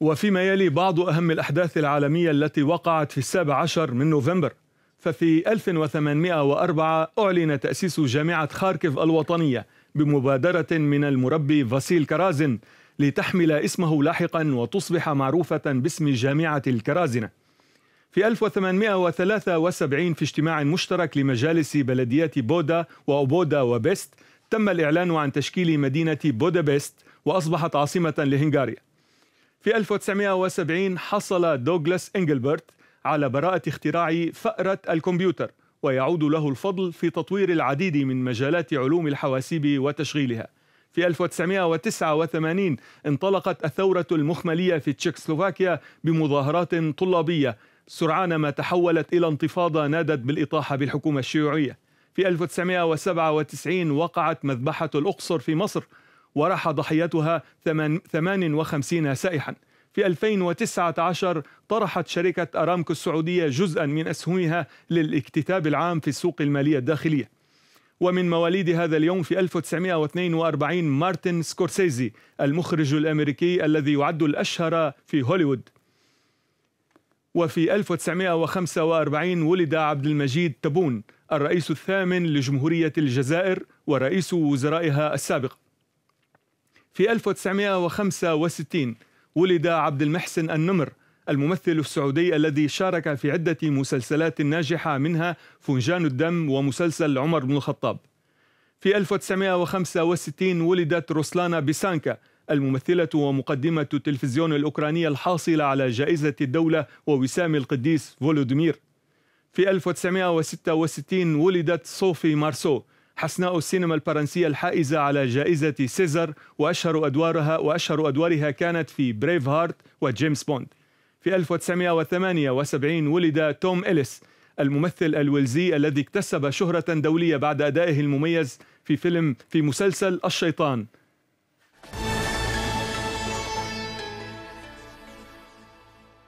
وفيما يلي بعض أهم الأحداث العالمية التي وقعت في السابع عشر من نوفمبر ففي 1804 أعلن تأسيس جامعة خاركيف الوطنية بمبادرة من المربي فاسيل كرازن لتحمل اسمه لاحقا وتصبح معروفة باسم جامعة الكرازنة في 1873 في اجتماع مشترك لمجالس بلديات بودا وأوبودا وبيست تم الإعلان عن تشكيل مدينة بودابست وأصبحت عاصمة لهنغاريا في 1970 حصل دوغلاس إنجلبرت على براءة اختراع فأرة الكمبيوتر ويعود له الفضل في تطوير العديد من مجالات علوم الحواسيب وتشغيلها في 1989 انطلقت الثورة المخملية في تشيكسلوفاكيا بمظاهرات طلابية سرعان ما تحولت إلى انتفاضة نادت بالإطاحة بالحكومة الشيوعية في 1997 وقعت مذبحة الأقصر في مصر وراح ضحيتها 58 سائحا في 2019 طرحت شركة أرامكو السعودية جزءا من أسهمها للاكتتاب العام في السوق المالية الداخلية ومن مواليد هذا اليوم في 1942 مارتن سكورسيزي المخرج الأمريكي الذي يعد الأشهر في هوليوود وفي 1945 ولد عبد المجيد تبون الرئيس الثامن لجمهورية الجزائر ورئيس وزرائها السابق في 1965 ولد عبد المحسن النمر الممثل السعودي الذي شارك في عدة مسلسلات ناجحة منها فنجان الدم ومسلسل عمر بن الخطاب في 1965 ولدت روسلانا بيسانكا الممثلة ومقدمة التلفزيون الأوكرانية الحاصلة على جائزة الدولة ووسام القديس فولودمير في 1966 ولدت صوفي مارسو حسناء السينما الفرنسية الحائزة على جائزة سيزر وأشهر أدوارها وأشهر أدوارها كانت في بريف هارت وجيمس بوند في 1978 ولد توم إليس الممثل الويلزي الذي اكتسب شهرة دولية بعد أدائه المميز في فيلم في مسلسل الشيطان